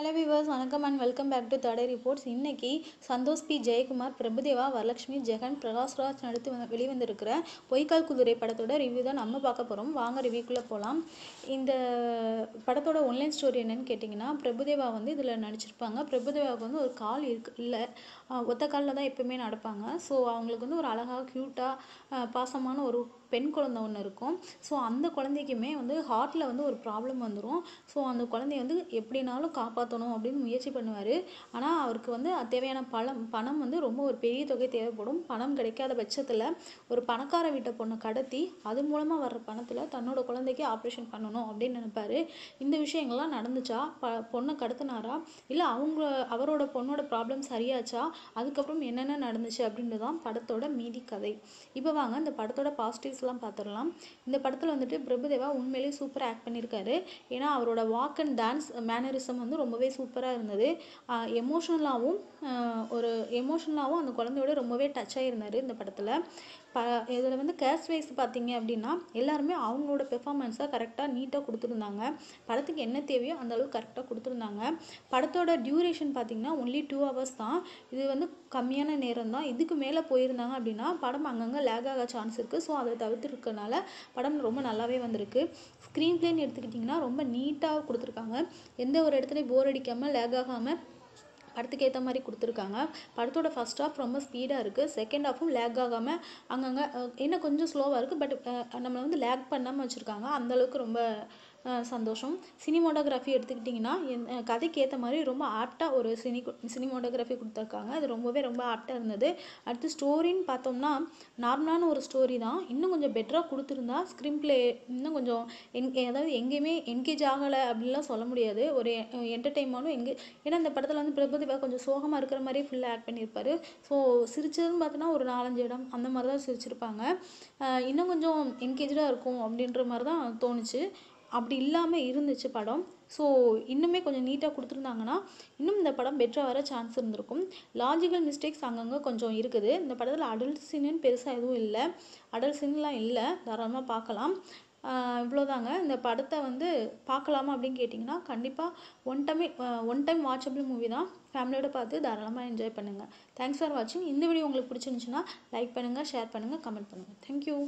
hello viewers வணக்கம் and welcome back to தடை reports இன்றைக்கி சந்தோஷ் பி ஜெயக்குமார் பிரபுதேவா வரலட்சுமி ஜெகன் பிரகாஷ்ராஜ் நடித்து வெளிவந்திருக்கிற பொய்க்கால் குதிரை படத்தோட ரிவ்யூ தான் நம்ம பார்க்க போகிறோம் வாங்க ரிவ்யூக்குள்ளே போகலாம் இந்த படத்தோட ஒன்லைன் ஸ்டோரி என்னென்னு கேட்டிங்கன்னா பிரபுதேவா வந்து இதில் நடிச்சிருப்பாங்க பிரபுதேவாவுக்கு வந்து ஒரு கால் இருக்கு இல்லை ஒத்த காலில் தான் எப்பவுமே நடப்பாங்க ஸோ அவங்களுக்கு வந்து ஒரு அழகாக க்யூட்டாக பாசமான ஒரு பெண் குழந்தை ஒன்று இருக்கும் ஸோ அந்த குழந்தைக்குமே வந்து ஹார்ட்டில் வந்து ஒரு ப்ராப்ளம் வந்துடும் ஸோ அந்த குழந்தைய வந்து எப்படினாலும் காப்பாற்ற காப்பாற்றணும் அப்படின்னு முயற்சி பண்ணுவார் ஆனால் அவருக்கு வந்து தேவையான பணம் பணம் வந்து ரொம்ப ஒரு பெரிய தொகை தேவைப்படும் பணம் கிடைக்காத பட்சத்தில் ஒரு பணக்கார வீட்டை பொண்ணை கடத்தி அது மூலமாக வர்ற பணத்தில் தன்னோட குழந்தைக்கு ஆப்ரேஷன் பண்ணணும் அப்படின்னு நினைப்பாரு இந்த விஷயங்கள்லாம் நடந்துச்சா ப பொண்ணை கடத்தினாரா இல்லை அவங்க அவரோட பொண்ணோட ப்ராப்ளம் சரியாச்சா அதுக்கப்புறம் என்னென்ன நடந்துச்சு அப்படின்றது தான் படத்தோட மீதி கதை இப்போ வாங்க இந்த படத்தோட பாசிட்டிவ்ஸ்லாம் பார்த்துடலாம் இந்த படத்தில் வந்துட்டு பிரபுதேவா உண்மையிலேயே சூப்பராக ஆக்ட் பண்ணியிருக்காரு ஏன்னா அவரோட வாக் அண்ட் டான்ஸ் மேனரிசம் வந்து ரொம்ப ரொம்பவே சூப்பராக இருந்தது எமோஷனலாகவும் ஒரு எமோஷனலாகவும் அந்த குழந்தையோட ரொம்பவே டச் ஆகியிருந்தார் இந்த படத்தில் ப இதில் வந்து கேஸ்ட் வைஸ் பார்த்தீங்க அப்படின்னா எல்லாருமே அவங்களோட பெர்ஃபார்மன்ஸை கரெக்டாக நீட்டாக கொடுத்துருந்தாங்க படத்துக்கு என்ன தேவையோ அந்த அளவுக்கு கரெக்டாக கொடுத்துருந்தாங்க படத்தோட டியூரேஷன் பார்த்தீங்கன்னா ஒன்லி டூ ஹவர்ஸ் தான் இது வந்து கம்மியான நேரம் தான் இதுக்கு மேலே போயிருந்தாங்க அப்படின்னா படம் அங்கங்கே லேக் ஆக சான்ஸ் இருக்குது ஸோ அதை தவிர்த்துருக்கனால படம் ரொம்ப நல்லாவே வந்திருக்கு ஸ்க்ரீன் பிளேன்னு எடுத்துக்கிட்டிங்கன்னா ரொம்ப நீட்டாக கொடுத்துருக்காங்க எந்த ஒரு இடத்துலையும் போர் அடிக்காமல் லேக் ஆகாமல் படத்துக்கு ஏற்ற மாதிரி கொடுத்துருக்காங்க படத்தோட ஃபஸ்ட் ஹாஃப் ரொம்ப ஸ்பீடாக இருக்குது செகண்ட் ஹாஃபும் லேக் ஆகாமல் அங்கங்கே இன்னும் கொஞ்சம் ஸ்லோவாக இருக்குது பட் நம்மளை வந்து லேக் பண்ணாமல் வச்சுருக்காங்க அந்தளவுக்கு ரொம்ப சந்தோஷம் சினிமோட்டோகிராஃபி எடுத்துக்கிட்டிங்கன்னா என் கதைக்கு ஏற்ற மாதிரி ரொம்ப ஆப்டாக ஒரு சினி சினிமோட்டோகிராஃபி கொடுத்துருக்காங்க அது ரொம்பவே ரொம்ப ஆப்டாக இருந்தது அடுத்து ஸ்டோரின்னு பார்த்தோம்னா நார்மலான ஒரு ஸ்டோரி தான் இன்னும் கொஞ்சம் பெட்டராக கொடுத்துருந்தா ஸ்க்ரீன் பிளே இன்னும் கொஞ்சம் என் அதாவது எங்கேயுமே என்கேஜ் ஆகலை அப்படின்லாம் சொல்ல முடியாது ஒரு என்டர்டைன்மாலும் எங்கே ஏன்னா இந்த படத்தில் வந்து பிரபுதிவா கொஞ்சம் சோகமாக இருக்கிற மாதிரி ஃபுல்லாக ஆட் பண்ணியிருப்பார் ஸோ சிரிச்சதுன்னு பார்த்தோன்னா ஒரு நாலஞ்சு இடம் அந்த மாதிரி தான் சிரிச்சிருப்பாங்க இன்னும் கொஞ்சம் என்கேஜாக இருக்கும் அப்படின்ற மாதிரி தான் தோணுச்சு அப்படி இல்லாமல் இருந்துச்சு படம் ஸோ இன்னுமே கொஞ்சம் நீட்டாக கொடுத்துருந்தாங்கன்னா இன்னும் இந்த படம் பெட்டராக வர சான்ஸ் இருந்திருக்கும் லாஜிக்கல் மிஸ்டேக்ஸ் அங்கங்கே கொஞ்சம் இருக்குது இந்த படத்தில் அடல்ட் சீனுன்னு பெருசாக எதுவும் இல்லை அடல்ட் சீன்லாம் இல்லை தாராளமாக பார்க்கலாம் இவ்வளோதாங்க இந்த படத்தை வந்து பார்க்கலாமா அப்படின்னு கேட்டிங்கன்னா கண்டிப்பாக one time one time watchable movie தான் ஃபேமிலியோடு பார்த்து தாராளமாக என்ஜாய் பண்ணுங்கள் தேங்க்ஸ் ஃபார் வாட்சிங் இந்த வீடியோ உங்களுக்கு பிடிச்சிருந்துச்சுன்னா லைக் பண்ணுங்கள் ஷேர் பண்ணுங்கள் கமெண்ட் பண்ணுங்கள் தேங்க்யூ